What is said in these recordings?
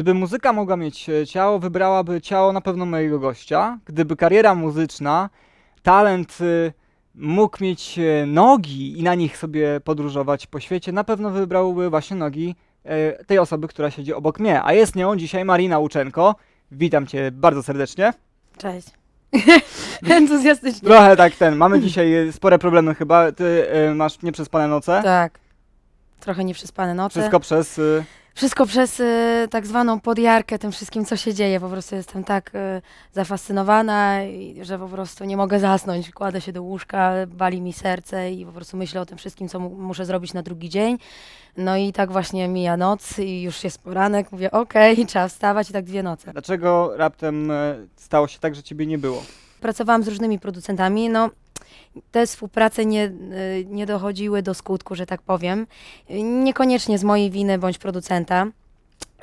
Gdyby muzyka mogła mieć e, ciało, wybrałaby ciało na pewno mojego gościa. Gdyby kariera muzyczna, talent e, mógł mieć e, nogi i na nich sobie podróżować po świecie, na pewno wybrałby właśnie nogi tej osoby, która siedzi obok mnie. A jest nią dzisiaj Marina Łuczenko. Witam cię bardzo serdecznie. Cześć. Entuzjastycznie. Trochę tak ten. Mamy dzisiaj spore problemy chyba. Ty masz nieprzespane noce. Tak. Trochę nieprzespane noce. Wszystko przez... Y wszystko przez y, tak zwaną podjarkę tym wszystkim, co się dzieje. Po prostu jestem tak y, zafascynowana, i, że po prostu nie mogę zasnąć. Kładę się do łóżka, bali mi serce i po prostu myślę o tym wszystkim, co mu muszę zrobić na drugi dzień. No i tak właśnie mija noc i już jest poranek. Mówię, okej, trzeba wstawać i tak dwie noce. Dlaczego raptem e, stało się tak, że ciebie nie było? Pracowałam z różnymi producentami, no te współprace nie, y, nie dochodziły do skutku, że tak powiem. Niekoniecznie z mojej winy bądź producenta.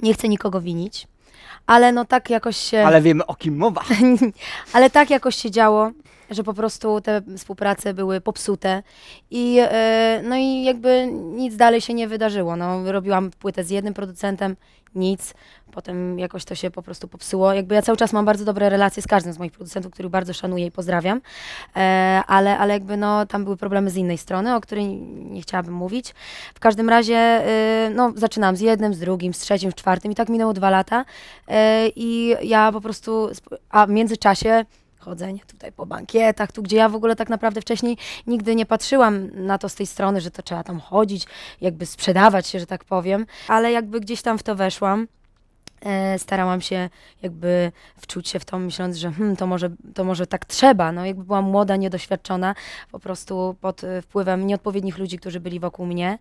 Nie chcę nikogo winić, ale no tak jakoś się. Ale wiemy o kim mowa. ale tak jakoś się działo że po prostu te współprace były popsute i e, no i jakby nic dalej się nie wydarzyło. No, robiłam płytę z jednym producentem, nic, potem jakoś to się po prostu popsuło. Jakby ja cały czas mam bardzo dobre relacje z każdym z moich producentów, których bardzo szanuję i pozdrawiam, e, ale, ale jakby no, tam były problemy z innej strony, o której nie chciałabym mówić. W każdym razie e, no, zaczynam z jednym, z drugim, z trzecim, z czwartym i tak minęło dwa lata i ja po prostu, a w międzyczasie chodzenie tutaj po bankietach, tu gdzie ja w ogóle tak naprawdę wcześniej nigdy nie patrzyłam na to z tej strony, że to trzeba tam chodzić, jakby sprzedawać się, że tak powiem, ale jakby gdzieś tam w to weszłam. E, starałam się jakby wczuć się w to, myśląc, że hmm, to, może, to może tak trzeba. No, jakby byłam młoda, niedoświadczona, po prostu pod e, wpływem nieodpowiednich ludzi, którzy byli wokół mnie.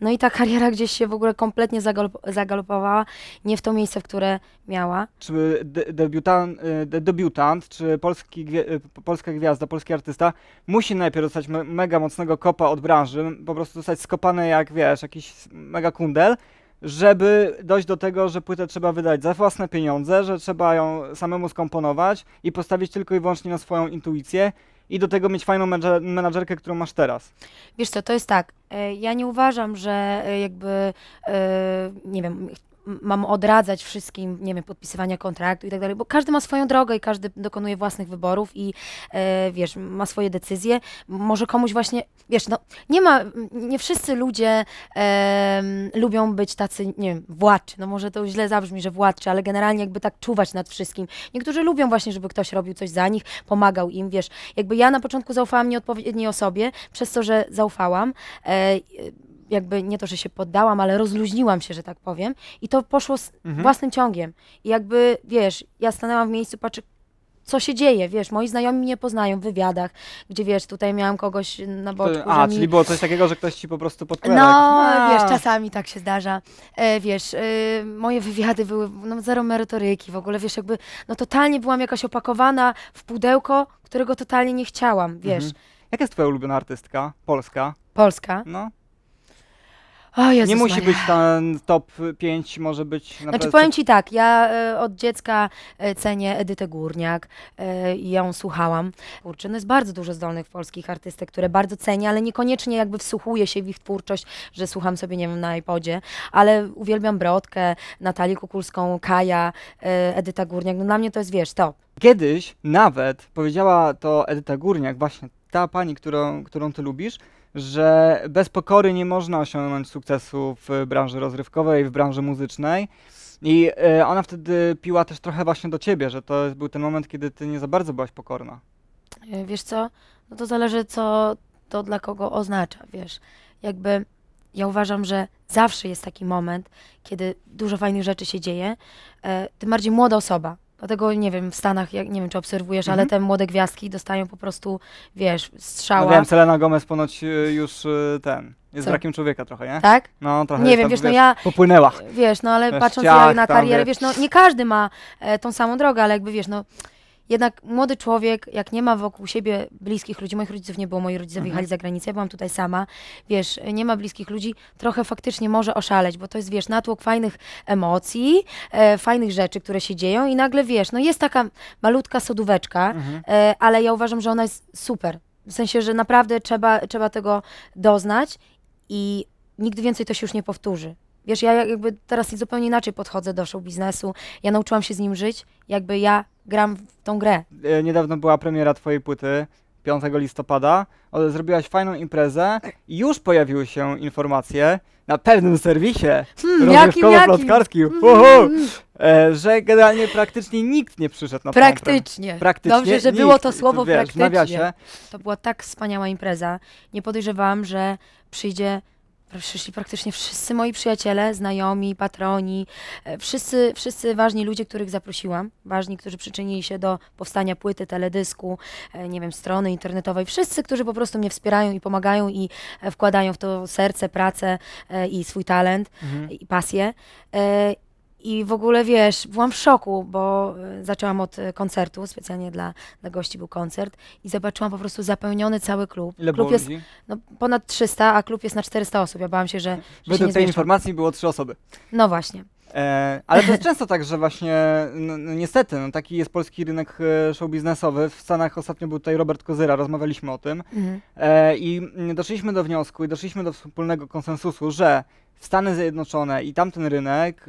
No i ta kariera gdzieś się w ogóle kompletnie zagalop- zagalopowała, nie w to miejsce, w które miała. Czy de- debiutant, e, de- debiutant, czy polski, gwie- polska gwiazda, polski artysta musi najpierw dostać me- mega mocnego kopa od branży, po prostu zostać skopany jak, wiesz, jakiś mega kundel, żeby dojść do tego, że płytę trzeba wydać za własne pieniądze, że trzeba ją samemu skomponować i postawić tylko i wyłącznie na swoją intuicję i do tego mieć fajną menadżerkę, którą masz teraz. Wiesz co, to jest tak. E, ja nie uważam, że e, jakby, e, nie wiem, mam odradzać wszystkim, nie wiem, podpisywania kontraktu i tak dalej, bo każdy ma swoją drogę i każdy dokonuje własnych wyborów i e, wiesz, ma swoje decyzje. Może komuś właśnie, wiesz, no nie ma, nie wszyscy ludzie e, lubią być tacy, nie wiem, władczy, no może to źle zabrzmi, że władczy, ale generalnie jakby tak czuwać nad wszystkim. Niektórzy lubią właśnie, żeby ktoś robił coś za nich, pomagał im, wiesz. Jakby ja na początku zaufałam nieodpowiedniej osobie, przez to, że zaufałam, e, jakby nie to, że się poddałam, ale rozluźniłam się, że tak powiem. I to poszło mhm. własnym ciągiem. I jakby, wiesz, ja stanęłam w miejscu, patrzę, co się dzieje, wiesz, moi znajomi mnie poznają w wywiadach, gdzie wiesz, tutaj miałam kogoś na boczku. A, mi... czyli było coś takiego, że ktoś ci po prostu podpowiada. No, A. wiesz, czasami tak się zdarza. E, wiesz, e, moje wywiady były no, zero merytoryki w ogóle, wiesz, jakby, no totalnie byłam jakaś opakowana w pudełko, którego totalnie nie chciałam, wiesz. Mhm. Jaka jest twoja ulubiona artystka? Polska? Polska? No. O, Jezus nie musi Maria. być ten top 5, może być na Znaczy powiem ci tak, ja y, od dziecka y, cenię Edytę Górniak e, i y, ją słuchałam. Kurczę, no jest bardzo dużo zdolnych polskich artystek, które bardzo cenię, ale niekoniecznie jakby wsłuchuję się w ich twórczość, że słucham sobie, nie wiem, na iPodzie, ale uwielbiam Brodkę, Natalię Kukulską, Kaja, Edyta Górniak, no dla mnie to jest, wiesz, top. Kiedyś nawet powiedziała to Edyta Górniak, właśnie ta pani, którą, którą ty lubisz, że bez pokory nie można osiągnąć sukcesu w branży rozrywkowej, w branży muzycznej. I e, ona wtedy piła też trochę właśnie do ciebie, że to był ten moment, kiedy ty nie za bardzo byłaś pokorna. E, wiesz co? No to zależy, co to dla kogo oznacza, wiesz. Jakby ja uważam, że zawsze jest taki moment, kiedy dużo fajnych rzeczy się dzieje. E, tym bardziej młoda osoba, Dlatego nie wiem, w Stanach, jak, nie wiem czy obserwujesz, mhm. ale te młode gwiazdki dostają po prostu, wiesz, strzała. No wiem, Selena Gomez ponoć e, już e, ten. Jest Co? brakiem człowieka trochę, nie? Tak? No, trochę. Nie wiem, tam, wiesz, no ja. Popłynęła. Wiesz, no ale wiesz, patrząc ciach, na karierę, tam, wiesz. wiesz, no nie każdy ma e, tą samą drogę, ale jakby wiesz, no jednak młody człowiek, jak nie ma wokół siebie bliskich ludzi, moich rodziców nie było, moi rodzice wyjechali mhm. za granicę, ja byłam tutaj sama, wiesz, nie ma bliskich ludzi, trochę faktycznie może oszaleć, bo to jest, wiesz, natłok fajnych emocji, e, fajnych rzeczy, które się dzieją i nagle, wiesz, no jest taka malutka sodóweczka, mhm. e, ale ja uważam, że ona jest super. W sensie, że naprawdę trzeba, trzeba tego doznać i nigdy więcej to się już nie powtórzy. Wiesz, ja jakby teraz zupełnie inaczej podchodzę do show biznesu. Ja nauczyłam się z nim żyć, jakby ja gram w tą grę. E, niedawno była premiera twojej płyty. 5 listopada, zrobiłaś fajną imprezę i już pojawiły się informacje na pewnym serwisie hmm, rozrywkowo-plotkarskim, hmm, hmm, hmm. e, że generalnie praktycznie nikt nie przyszedł na Praktycznie. praktycznie Dobrze, że nikt, było to słowo wiesz, praktycznie. To była tak wspaniała impreza. Nie podejrzewałam, że przyjdzie przyszli praktycznie wszyscy moi przyjaciele, znajomi, patroni, e, wszyscy, wszyscy ważni ludzie, których zaprosiłam, ważni, którzy przyczynili się do powstania płyty, teledysku, e, nie wiem, strony internetowej, wszyscy, którzy po prostu mnie wspierają i pomagają i e, wkładają w to serce, pracę i swój talent mhm. i pasję. I w ogóle wiesz, byłam w szoku, bo e, zaczęłam od e, koncertu, specjalnie dla, dla gości był koncert i zobaczyłam po prostu zapełniony cały klub. Ile klub jest ludzi? No, ponad 300, a klub jest na 400 osób. Ja bałam się, że. że Według tej informacji było 3 osoby. No właśnie. E, ale to jest często tak, że właśnie, no, no, niestety, no, taki jest polski rynek e, show biznesowy. W Stanach ostatnio był tutaj Robert Kozyra, rozmawialiśmy o tym. Mhm. E, I doszliśmy do wniosku i doszliśmy do wspólnego konsensusu, że Stany Zjednoczone i tamten rynek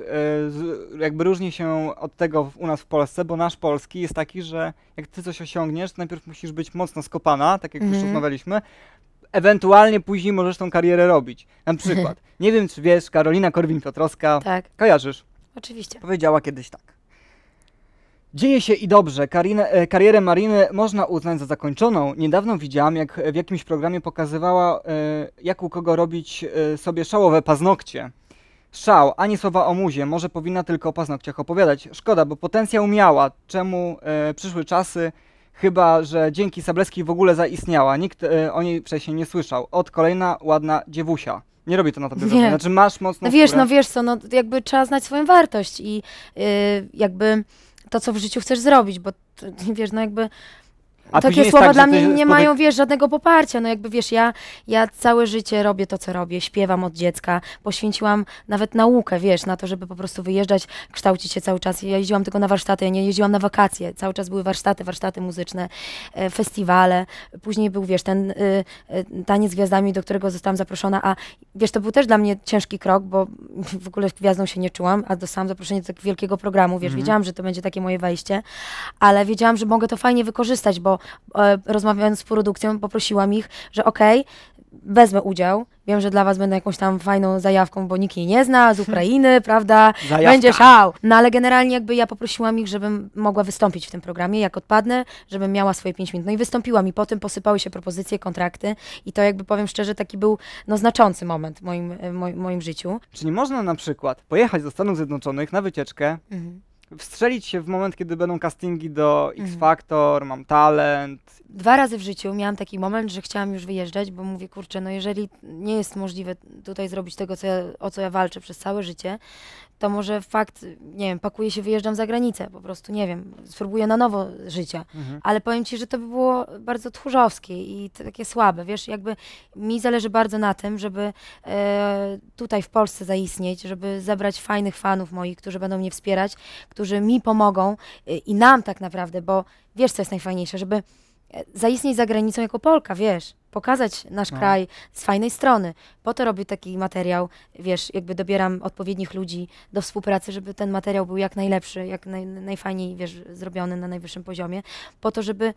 jakby różni się od tego u nas w Polsce, bo nasz polski jest taki, że jak ty coś osiągniesz, to najpierw musisz być mocno skopana, tak jak już mhm. rozmawialiśmy, ewentualnie później możesz tą karierę robić. Na przykład, nie wiem czy wiesz, Karolina Korwin-Piotrowska, tak. kojarzysz? Oczywiście. Powiedziała kiedyś tak. Dzieje się i dobrze. Karinę, e, karierę Mariny można uznać za zakończoną. Niedawno widziałam, jak w jakimś programie pokazywała, e, jak u kogo robić e, sobie szałowe paznokcie. Szał, ani słowa o muzie, może powinna tylko o paznokciach opowiadać. Szkoda, bo potencjał miała, czemu przyszły czasy, Chyba, że dzięki Sableskiej w ogóle zaistniała. Nikt e, o niej wcześniej nie słyszał. Od kolejna ładna dziewusia. Nie robi to na tobie wrażenia. Znaczy masz mocno. No wiesz, skórę. no wiesz co, no jakby trzeba znać swoją wartość i y, jakby to, co w życiu chcesz zrobić, bo wiesz, no jakby a Takie słowa tak, dla mnie nie mają, wiesz, żadnego poparcia. No jakby, wiesz, ja, ja całe życie robię to, co robię, śpiewam od dziecka, poświęciłam nawet naukę, wiesz, na to, żeby po prostu wyjeżdżać, kształcić się cały czas. Ja jeździłam tylko na warsztaty, ja nie jeździłam na wakacje. Cały czas były warsztaty, warsztaty muzyczne, e, festiwale. Później był, wiesz, ten y, y, taniec z gwiazdami, do którego zostałam zaproszona, a wiesz, to był też dla mnie ciężki krok, bo w ogóle gwiazdą się nie czułam, a dostałam zaproszenie do tak wielkiego programu, wiesz, mhm. wiedziałam, że to będzie takie moje wejście, ale wiedziałam, że mogę to fajnie wykorzystać, bo E, rozmawiając z produkcją, poprosiłam ich, że okej, okay, wezmę udział, wiem, że dla was będę jakąś tam fajną zajawką, bo nikt jej nie zna, z Ukrainy, prawda, Zajawka. będzie szał. No ale generalnie jakby ja poprosiłam ich, żebym mogła wystąpić w tym programie, jak odpadnę, żebym miała swoje 5 minut. No i wystąpiłam i potem posypały się propozycje, kontrakty i to jakby powiem szczerze, taki był no, znaczący moment w moim, moim, moim życiu. nie można na przykład pojechać do Stanów Zjednoczonych na wycieczkę, mhm wstrzelić się w moment, kiedy będą castingi do X mhm. Factor, mam talent. Dwa razy w życiu miałam taki moment, że chciałam już wyjeżdżać, bo mówię, kurczę, no jeżeli nie jest możliwe tutaj zrobić tego, co ja, o co ja walczę przez całe życie, to może fakt, nie wiem, pakuję się, wyjeżdżam za granicę, po prostu, nie wiem, spróbuję na nowo życia. Mhm. Ale powiem ci, że to by było bardzo tchórzowskie i takie słabe, wiesz, jakby mi zależy bardzo na tym, żeby e, tutaj w Polsce zaistnieć, żeby zebrać fajnych fanów moich, którzy będą mnie wspierać, którzy mi pomogą e, i nam tak naprawdę, bo wiesz, co jest najfajniejsze, żeby e, zaistnieć za granicą jako Polka, wiesz pokazać nasz no. kraj z fajnej strony. Po to robię taki materiał, wiesz, jakby dobieram odpowiednich ludzi do współpracy, żeby ten materiał był jak najlepszy, jak naj, najfajniej, wiesz, zrobiony na najwyższym poziomie, po to, żeby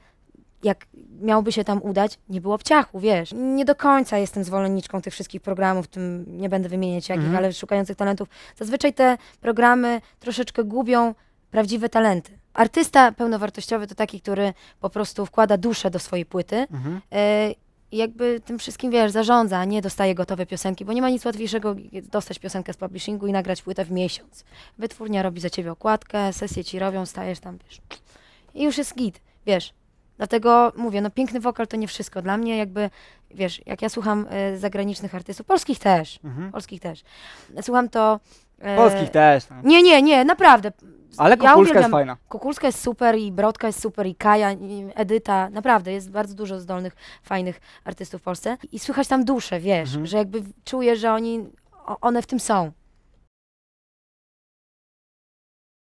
jak miałby się tam udać, nie było obciachu, wiesz. Nie do końca jestem zwolenniczką tych wszystkich programów, tym nie będę wymieniać jakich, mhm. ale szukających talentów. Zazwyczaj te programy troszeczkę gubią prawdziwe talenty. Artysta pełnowartościowy to taki, który po prostu wkłada duszę do swojej płyty mhm. y jakby tym wszystkim, wiesz, zarządza, a nie dostaje gotowe piosenki, bo nie ma nic łatwiejszego dostać piosenkę z publishingu i nagrać płytę w miesiąc. Wytwórnia robi za ciebie okładkę, sesje ci robią, stajesz tam, wiesz, i już jest git, wiesz. Dlatego mówię, no piękny wokal to nie wszystko. Dla mnie jakby, wiesz, jak ja słucham y, zagranicznych artystów, polskich też, mhm. polskich też, słucham to E, Polskich też. no. Nie, nie, nie, naprawdę. Ale Kokulska jest fajna. Kukulska jest super i Brodka jest super i Kaja, i Edyta, naprawdę jest bardzo dużo zdolnych, fajnych artystów w Polsce i słychać tam duszę, wiesz, Mhm. że jakby czuję, że oni, one w tym są.